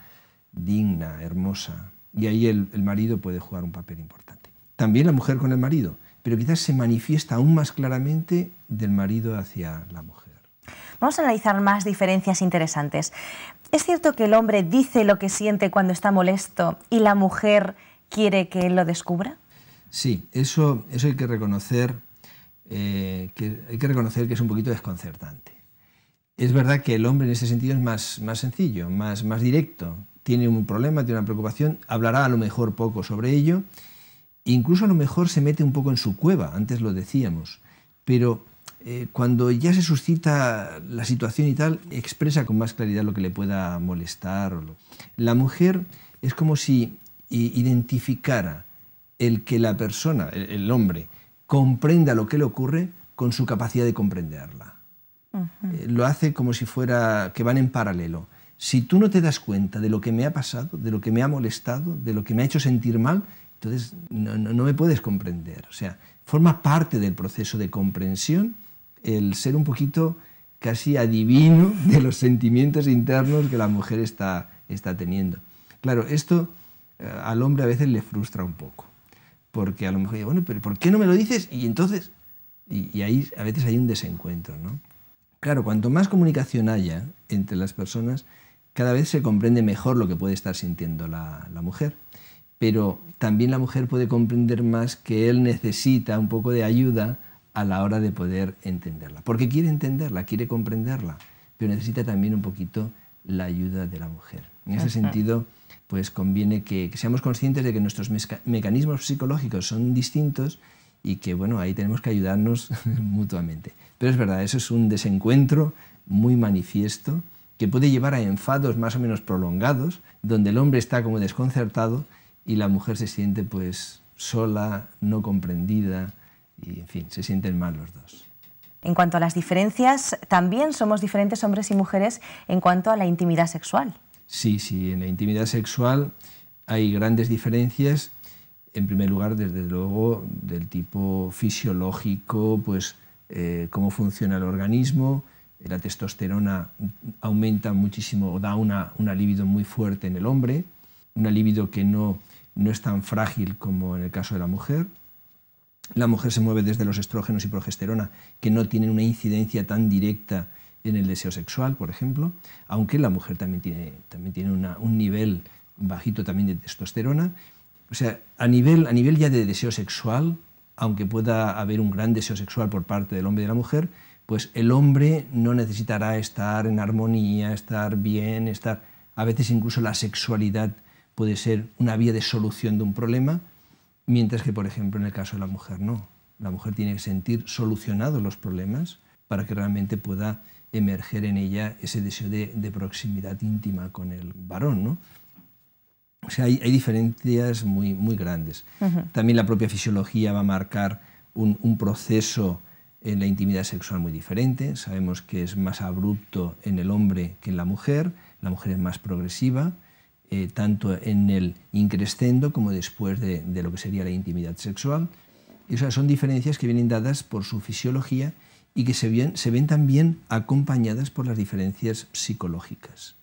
digna, hermosa. Y ahí el marido puede jugar un papel importante. También la mujer con el marido, pero quizás se manifiesta aún más claramente del marido hacia la mujer. Vamos a analizar más diferencias interesantes. ¿Es cierto que el hombre dice lo que siente cuando está molesto y la mujer quiere que él lo descubra? Sí, eso, eso hay que reconocer. Eh, que hay que reconocer que es un poquito desconcertante. Es verdad que el hombre en ese sentido es más, más sencillo, más, más directo. Tiene un problema, tiene una preocupación, hablará a lo mejor poco sobre ello, incluso a lo mejor se mete un poco en su cueva, antes lo decíamos, pero eh, cuando ya se suscita la situación y tal, expresa con más claridad lo que le pueda molestar. La mujer es como si identificara el que la persona, el, hombre, comprenda lo que le ocurre con su capacidad de comprenderla. Eh, lo hace como si fuera que van en paralelo. Si tú no te das cuenta de lo que me ha pasado, de lo que me ha molestado, de lo que me ha hecho sentir mal, entonces no me puedes comprender. O sea, forma parte del proceso de comprensión el ser un poquito casi adivino [LAUGHS] de los sentimientos internos que la mujer está, teniendo. Claro, esto eh, al hombre a veces le frustra un poco, porque a lo mejor dice, bueno, pero ¿por qué no me lo dices? Y entonces, y, ahí a veces hay un desencuentro, ¿no? Claro, cuanto más comunicación haya entre las personas, cada vez se comprende mejor lo que puede estar sintiendo la, mujer. Pero también la mujer puede comprender más que él necesita un poco de ayuda a la hora de poder entenderla. Porque quiere entenderla, quiere comprenderla, pero necesita también un poquito la ayuda de la mujer. En ese sentido, pues conviene que, que seamos conscientes de que nuestros mecanismos psicológicos son distintos y que, bueno, ahí tenemos que ayudarnos [LAUGHS] mutuamente. Pero es verdad, eso es un desencuentro muy manifiesto que puede llevar a enfados más o menos prolongados, donde el hombre está como desconcertado y la mujer se siente pues sola, no comprendida, y, en fin, se sienten mal los dos. En cuanto a las diferencias, también somos diferentes hombres y mujeres en cuanto a la intimidad sexual. Sí, sí, en la intimidad sexual hay grandes diferencias. En primer lugar, desde luego, del tipo fisiológico, pues eh, cómo funciona el organismo. La testosterona aumenta muchísimo, ...o da una, una libido muy fuerte en el hombre, una libido que no es tan frágil como en el caso de la mujer la mujer se mueve desde los estrógenos y progesterona, que no tienen una incidencia tan directa en el deseo sexual, por ejemplo, aunque la mujer también tiene, también tiene un nivel bajito también de testosterona. O sea, a nivel, a nivel ya de deseo sexual, aunque pueda haber un gran deseo sexual por parte del hombre y de la mujer, pues el hombre no necesitará estar en armonía, estar bien, estar... A veces incluso la sexualidad puede ser una vía de solución de un problema, Mientras que, por ejemplo, en el caso de la mujer, no. La mujer tiene que sentir solucionados los problemas para que realmente pueda emerger en ella ese deseo de, proximidad íntima con el varón, O sea, hay, diferencias muy, muy grandes. También la propia fisiología va a marcar un proceso en la intimidad sexual muy diferente. Sabemos que es más abrupto en el hombre que en la mujer, la mujer es más progresiva, eh, tanto en el increscendo como después de, lo que sería la intimidad sexual. son diferencias que vienen dadas por su fisiología y que se ven, también acompañadas por las diferencias psicológicas.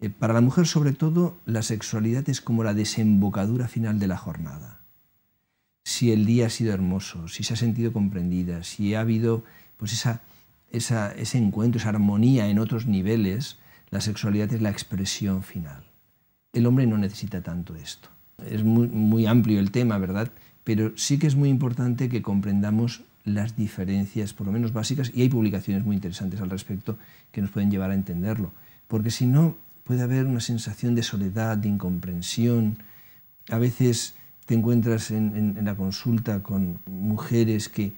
Eh, para la mujer, sobre todo, la sexualidad es como la desembocadura final de la jornada. Si el día ha sido hermoso, si se ha sentido comprendida, si ha habido pues, ese encuentro, esa armonía en otros niveles, la sexualidad es la expresión final el hombre no necesita tanto esto. Es muy, amplio el tema, ¿verdad? Pero sí que es muy importante que comprendamos las diferencias, por lo menos básicas, y hay publicaciones muy interesantes al respecto que nos pueden llevar a entenderlo. Porque si no, puede haber una sensación de soledad, de incomprensión. A veces te encuentras en, la consulta con mujeres que,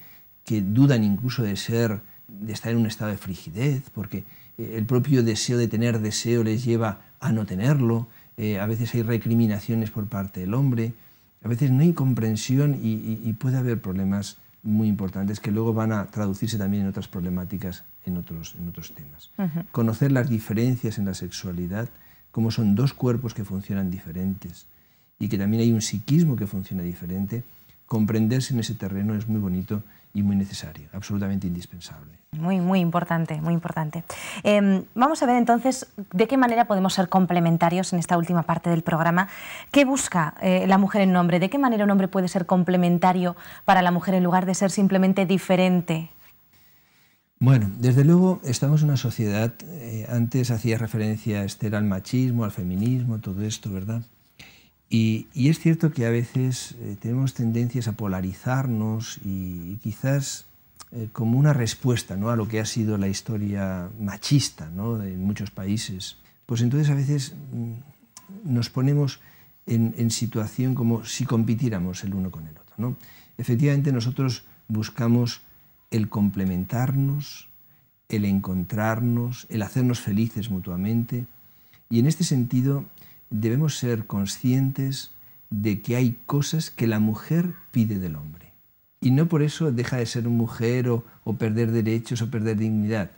que, dudan incluso de ser, de estar en un estado de frigidez, porque eh, el propio deseo de tener deseo les lleva a no tenerlo. Eh, a veces hay recriminaciones por parte del hombre, a veces no hay comprensión y, puede haber problemas muy importantes que luego van a traducirse también en otras problemáticas, en otros, temas. Conocer las diferencias en la sexualidad, cómo son dos cuerpos que funcionan diferentes y que también hay un psiquismo que funciona diferente comprenderse en ese terreno es muy bonito y muy necesario, absolutamente indispensable. Muy, muy importante, muy importante. Em, vamos a ver entonces de qué manera podemos ser complementarios en esta última parte del programa. ¿Qué busca eh, la mujer en nombre? ¿De qué manera un hombre puede ser complementario para la mujer en lugar de ser simplemente diferente? Bueno, desde luego estamos en una sociedad, eh, antes hacía referencia Esther al machismo, al feminismo, todo esto, ¿verdad? Y, es cierto que a veces eh, tenemos tendencias a polarizarnos y, quizás eh, como una respuesta ¿no? a lo que ha sido la historia machista en muchos países, pues entonces a veces mm, nos ponemos en, situación como si compitiéramos el uno con el otro. ¿no? Efectivamente nosotros buscamos el complementarnos, el encontrarnos, el hacernos felices mutuamente. Y en este sentido debemos ser conscientes de que hay cosas que la mujer pide del hombre. Y no por eso deja de ser mujer o, perder derechos o perder dignidad.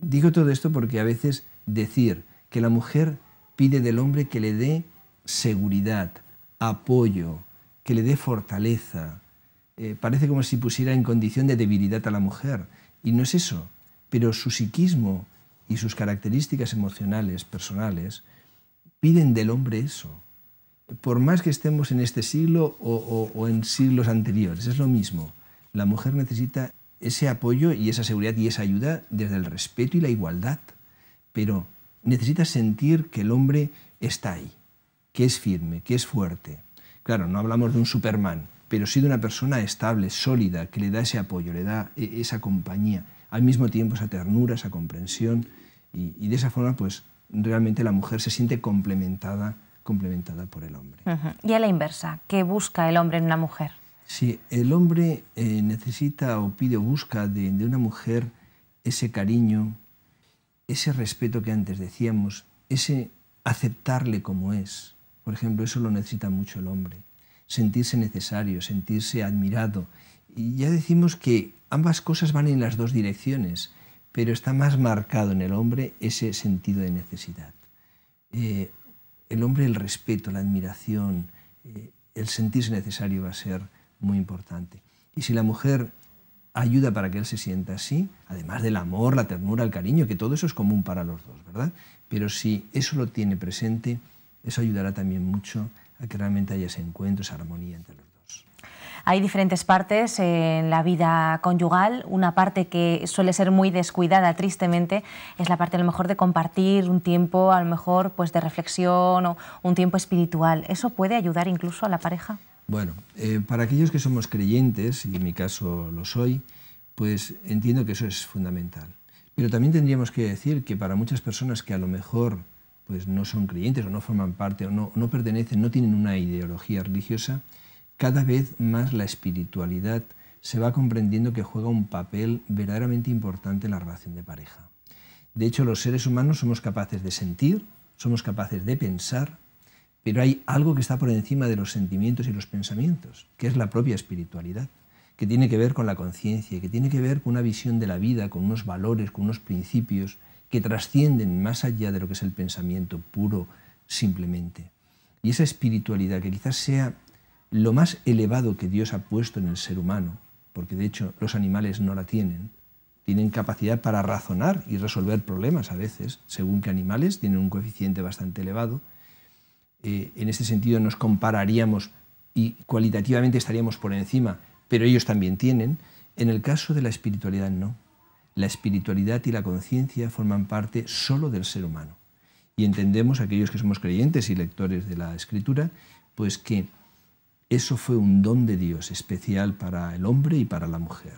Digo todo esto porque a veces decir que la mujer pide del hombre que le dé seguridad, apoyo, que le dé fortaleza. Eh, parece como si pusiera en condición de debilidad a la mujer. Y no es eso. Pero su psiquismo y sus características emocionales, personales, piden del hombre eso. Por más que estemos en este siglo o, en siglos anteriores, es lo mismo. La mujer necesita ese apoyo y esa seguridad y esa ayuda desde el respeto y la igualdad. Pero necesita sentir que el hombre está ahí, que es firme, que es fuerte. Claro, no hablamos de un Superman, pero sí de una persona estable, sólida, que le da ese apoyo, le da e, esa compañía, al mismo tiempo esa ternura, esa comprensión. y de esa forma, pues realmente la mujer se siente complementada, complementada por el hombre. Y a la inversa, ¿qué busca el hombre en una mujer? Sí, el hombre eh, necesita o pide o busca de, una mujer ese cariño, ese respeto que antes decíamos, ese aceptarle como es. Por ejemplo, eso lo necesita mucho el hombre. Sentirse necesario, sentirse admirado. Y ya decimos que ambas cosas van en las dos direcciones pero está más marcado en el hombre ese sentido de necesidad. Eh, el hombre, el respeto, la admiración, eh, el sentirse necesario va a ser muy importante. Y si la mujer ayuda para que él se sienta así, además del amor, la ternura, el cariño, que todo eso es común para los dos, ¿verdad? Pero si eso lo tiene presente, eso ayudará también mucho a que realmente haya ese encuentro, esa armonía entre los dos. Hay diferentes partes en la vida conyugal. Una parte que suele ser muy descuidada, tristemente, es la parte a lo mejor de compartir un tiempo, a lo mejor pues de reflexión o un tiempo espiritual. ¿Eso puede ayudar incluso a la pareja? Bueno, eh, para aquellos que somos creyentes, y en mi caso lo soy, pues entiendo que eso es fundamental. Pero también tendríamos que decir que para muchas personas que a lo mejor pues no son creyentes o no forman parte o no, no pertenecen, no tienen una ideología religiosa, cada vez más la espiritualidad se va comprendiendo que juega un papel verdaderamente importante en la relación de pareja. De hecho, los seres humanos somos capaces de sentir, somos capaces de pensar, pero hay algo que está por encima de los sentimientos y los pensamientos, que es la propia espiritualidad, que tiene que ver con la conciencia, que tiene que ver con una visión de la vida, con unos valores, con unos principios que trascienden más allá de lo que es el pensamiento puro simplemente. Y esa espiritualidad, que quizás sea lo más elevado que Dios ha puesto en el ser humano, porque de hecho los animales no la tienen. Tienen capacidad para razonar y resolver problemas a veces, según que animales tienen un coeficiente bastante elevado. Eh, en este sentido nos compararíamos y cualitativamente estaríamos por encima, pero ellos también tienen. En el caso de la espiritualidad no. La espiritualidad y la conciencia forman parte solo del ser humano. Y entendemos aquellos que somos creyentes y lectores de la escritura, pues que eso fue un don de Dios especial para el hombre y para la mujer.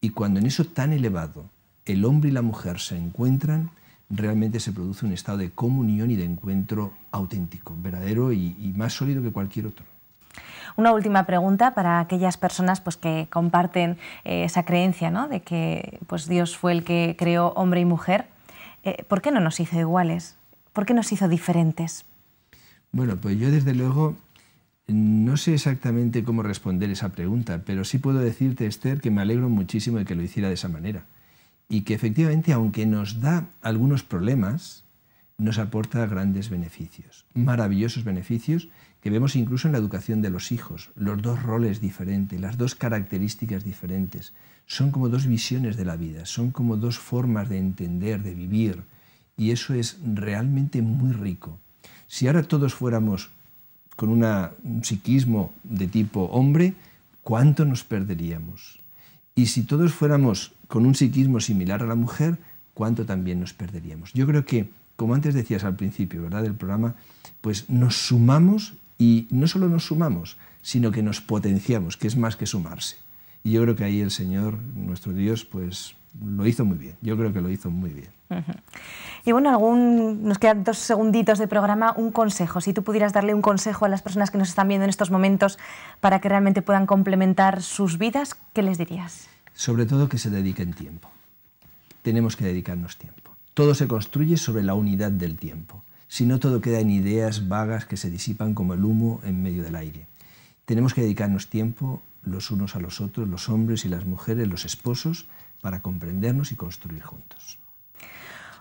Y cuando en eso tan elevado el hombre y la mujer se encuentran, realmente se produce un estado de comunión y de encuentro auténtico, verdadero y, más sólido que cualquier otro. Una última pregunta para aquellas personas pues, que comparten eh, esa creencia de que pues, Dios fue el que creó hombre y mujer. Eh, ¿Por qué no nos hizo iguales? ¿Por qué nos hizo diferentes? Bueno, pues yo desde luego no sé exactamente cómo responder esa pregunta, pero sí puedo decirte, Esther, que me alegro muchísimo de que lo hiciera de esa manera. Y que efectivamente, aunque nos da algunos problemas, nos aporta grandes beneficios, maravillosos beneficios que vemos incluso en la educación de los hijos, los dos roles diferentes, las dos características diferentes. Son como dos visiones de la vida, son como dos formas de entender, de vivir, y eso es realmente muy rico. Si ahora todos fuéramos con un psiquismo de tipo hombre, ¿cuánto nos perderíamos? Y si todos fuéramos con un psiquismo similar a la mujer, ¿cuánto también nos perderíamos? Yo creo que, como antes decías al principio ¿verdad? del programa, pues nos sumamos y no solo nos sumamos, sino que nos potenciamos, que es más que sumarse. Y yo creo que ahí el Señor, nuestro Dios, pues lo hizo muy bien. Yo creo que lo hizo muy bien. Y bueno, algún, nos quedan dos segunditos de programa. Un consejo, si tú pudieras darle un consejo a las personas que nos están viendo en estos momentos para que realmente puedan complementar sus vidas, ¿qué les dirías? Sobre todo que se dediquen tiempo. Tenemos que dedicarnos tiempo. Todo se construye sobre la unidad del tiempo. Si no, todo queda en ideas vagas que se disipan como el humo en medio del aire. Tenemos que dedicarnos tiempo los unos a los otros, los hombres y las mujeres, los esposos, para comprendernos y construir juntos.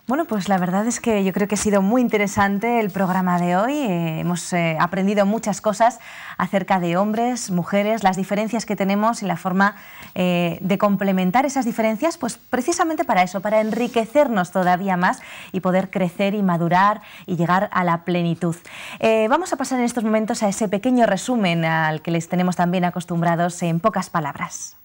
Bueno, pues la verdad es que yo creo que ha sido muy interesante el programa de hoy. Eh, hemos eh, aprendido muchas cosas acerca de hombres, mujeres, las diferencias que tenemos y la forma eh, de complementar esas diferencias, pues precisamente para eso, para enriquecernos todavía más y poder crecer y madurar y llegar a la plenitud. vamos a pasar en estos momentos a ese pequeño resumen al que les tenemos también acostumbrados en pocas palabras.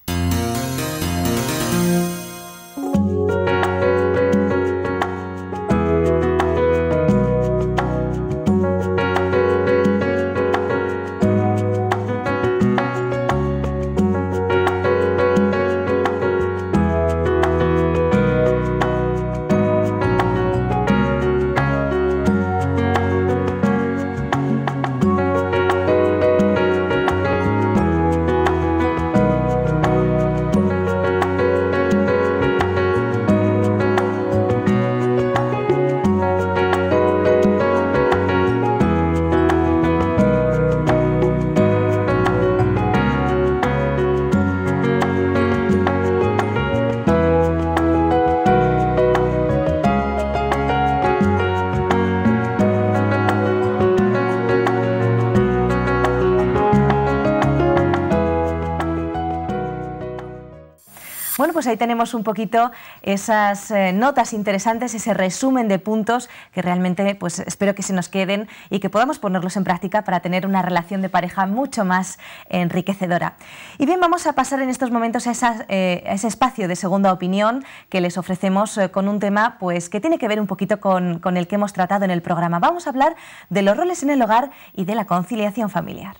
Pues ahí tenemos un poquito esas eh, notas interesantes, ese resumen de puntos que realmente pues, espero que se nos queden y que podamos ponerlos en práctica para tener una relación de pareja mucho más enriquecedora. Y bien, vamos a pasar en estos momentos a, eh, ese espacio de segunda opinión que les ofrecemos eh, con un tema pues que tiene que ver un poquito con el que hemos tratado en el programa. Vamos a hablar de los roles en el hogar y de la conciliación familiar.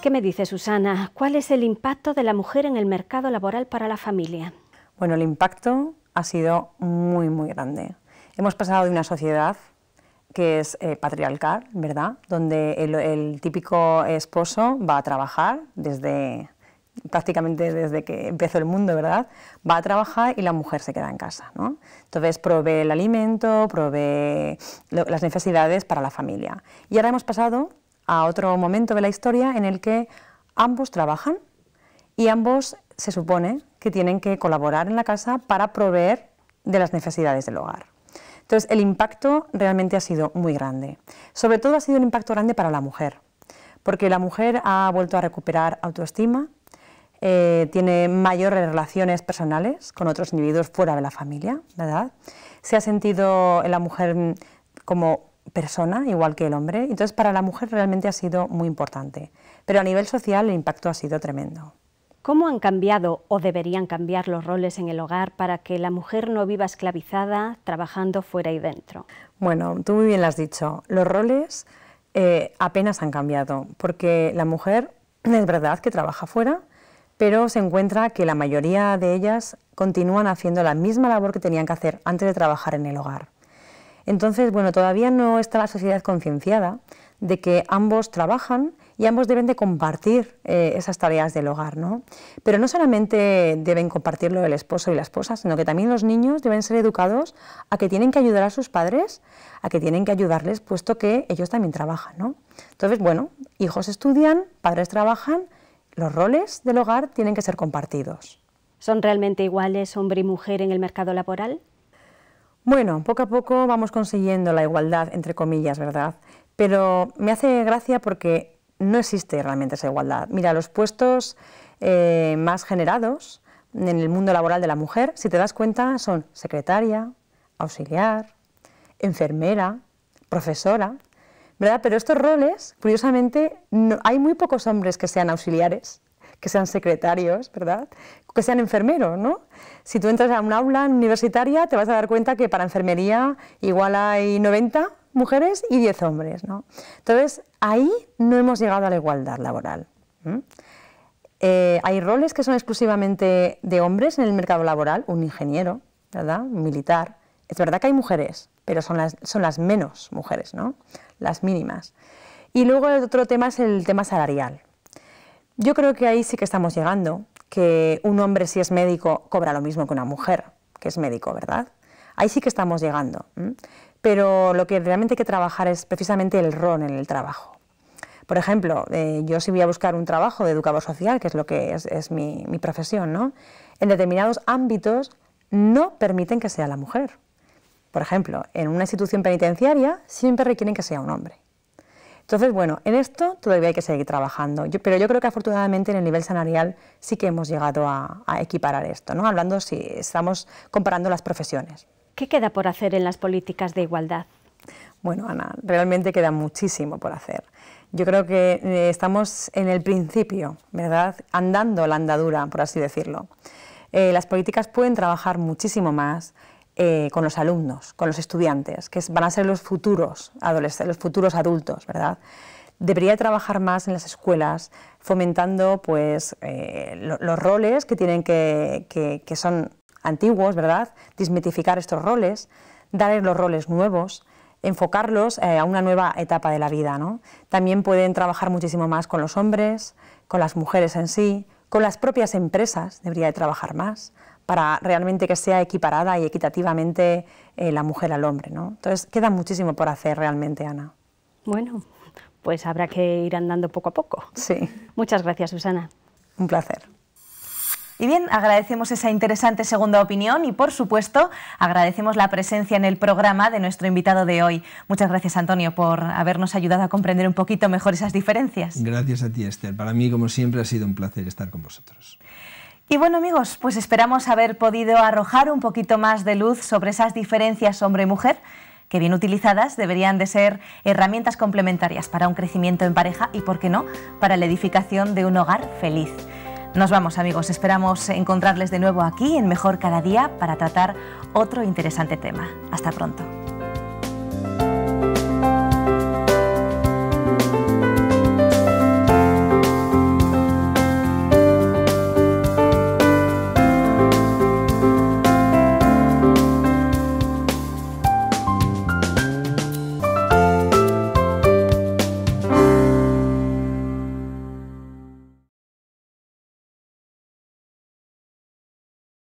¿Qué me dice Susana? ¿Cuál es el impacto de la mujer en el mercado laboral para la familia? Bueno, el impacto ha sido muy, muy grande. Hemos pasado de una sociedad que es eh, patriarcal, ¿verdad? Donde el, típico esposo va a trabajar desde prácticamente desde que empezó el mundo, ¿verdad? Va a trabajar y la mujer se queda en casa, ¿no? Entonces provee el alimento, provee las necesidades para la familia. Y ahora hemos pasado a otro momento de la historia en el que ambos trabajan y ambos se supone que tienen que colaborar en la casa para proveer de las necesidades del hogar. Entonces, el impacto realmente ha sido muy grande. Sobre todo ha sido un impacto grande para la mujer, porque la mujer ha vuelto a recuperar autoestima, eh, tiene mayores relaciones personales con otros individuos fuera de la familia, ¿verdad? Se ha sentido en la mujer como persona, igual que el hombre. Entonces, para la mujer realmente ha sido muy importante. Pero a nivel social el impacto ha sido tremendo. ¿Cómo han cambiado o deberían cambiar los roles en el hogar para que la mujer no viva esclavizada trabajando fuera y dentro? Bueno, tú muy bien lo has dicho. Los roles eh, apenas han cambiado, porque la mujer [CLEARS THROAT] es verdad que trabaja fuera, pero se encuentra que la mayoría de ellas continúan haciendo la misma labor que tenían que hacer antes de trabajar en el hogar. Entonces, bueno, todavía no está la sociedad concienciada de que ambos trabajan y ambos deben de compartir eh, esas tareas del hogar, ¿no? Pero no solamente deben compartirlo el esposo y la esposa, sino que también los niños deben ser educados a que tienen que ayudar a sus padres, a que tienen que ayudarles, puesto que ellos también trabajan, ¿no? Entonces, bueno, hijos estudian, padres trabajan, los roles del hogar tienen que ser compartidos. ¿Son realmente iguales hombre y mujer en el mercado laboral? Bueno, poco a poco vamos consiguiendo la igualdad, entre comillas, ¿verdad? Pero me hace gracia porque no existe realmente esa igualdad. Mira, los puestos eh, más generados en el mundo laboral de la mujer, si te das cuenta, son secretaria, auxiliar, enfermera, profesora, ¿verdad? Pero estos roles, curiosamente, no, hay muy pocos hombres que sean auxiliares que sean secretarios, ¿verdad? Que sean enfermeros, ¿no? Si tú entras a un aula universitaria, te vas a dar cuenta que para enfermería igual hay 90 mujeres y 10 hombres, ¿no? Entonces, ahí no hemos llegado a la igualdad laboral. Eh, hay roles que son exclusivamente de hombres en el mercado laboral, un ingeniero, ¿verdad? Un militar. Es verdad que hay mujeres, pero son las, son las menos mujeres, ¿no? Las mínimas. Y luego el otro tema es el tema salarial. Yo creo que ahí sí que estamos llegando, que un hombre si es médico cobra lo mismo que una mujer, que es médico, ¿verdad? Ahí sí que estamos llegando. Pero lo que realmente hay que trabajar es precisamente el rol en el trabajo. Por ejemplo, eh, yo si voy a buscar un trabajo de educador social, que es lo que es, mi, mi, profesión, ¿no? en determinados ámbitos no permiten que sea la mujer. Por ejemplo, en una institución penitenciaria siempre requieren que sea un hombre. Entonces, bueno, en esto todavía hay que seguir trabajando, pero yo creo que afortunadamente en el nivel salarial sí que hemos llegado a, equiparar esto, ¿no? hablando si estamos comparando las profesiones. ¿Qué queda por hacer en las políticas de igualdad? Bueno, Ana, realmente queda muchísimo por hacer. Yo creo que eh, estamos en el principio, ¿verdad? Andando la andadura, por así decirlo. Eh, las políticas pueden trabajar muchísimo más eh, con los alumnos, con los estudiantes, que van a ser los futuros adolescentes, los futuros adultos, ¿verdad? Debería trabajar más en las escuelas fomentando pues, eh, los roles que, tienen que, que, son antiguos, ¿verdad? Desmitificar estos roles, darles los roles nuevos, enfocarlos eh, a una nueva etapa de la vida. ¿no? También pueden trabajar muchísimo más con los hombres, con las mujeres en sí, con las propias empresas, debería de trabajar más, para realmente que sea equiparada y equitativamente eh, la mujer al hombre. ¿no? Entonces, queda muchísimo por hacer realmente, Ana. Bueno, pues habrá que ir andando poco a poco. Sí. Muchas gracias, Susana. Un placer. Y bien, agradecemos esa interesante segunda opinión y, por supuesto, agradecemos la presencia en el programa de nuestro invitado de hoy. Muchas gracias, Antonio, por habernos ayudado a comprender un poquito mejor esas diferencias. Gracias a ti, Esther. Para mí, como siempre, ha sido un placer estar con vosotros. Y bueno amigos, pues esperamos haber podido arrojar un poquito más de luz sobre esas diferencias hombre-mujer que bien utilizadas deberían de ser herramientas complementarias para un crecimiento en pareja y, por qué no, para la edificación de un hogar feliz. Nos vamos amigos, esperamos encontrarles de nuevo aquí en Mejor Cada Día para tratar otro interesante tema. Hasta pronto.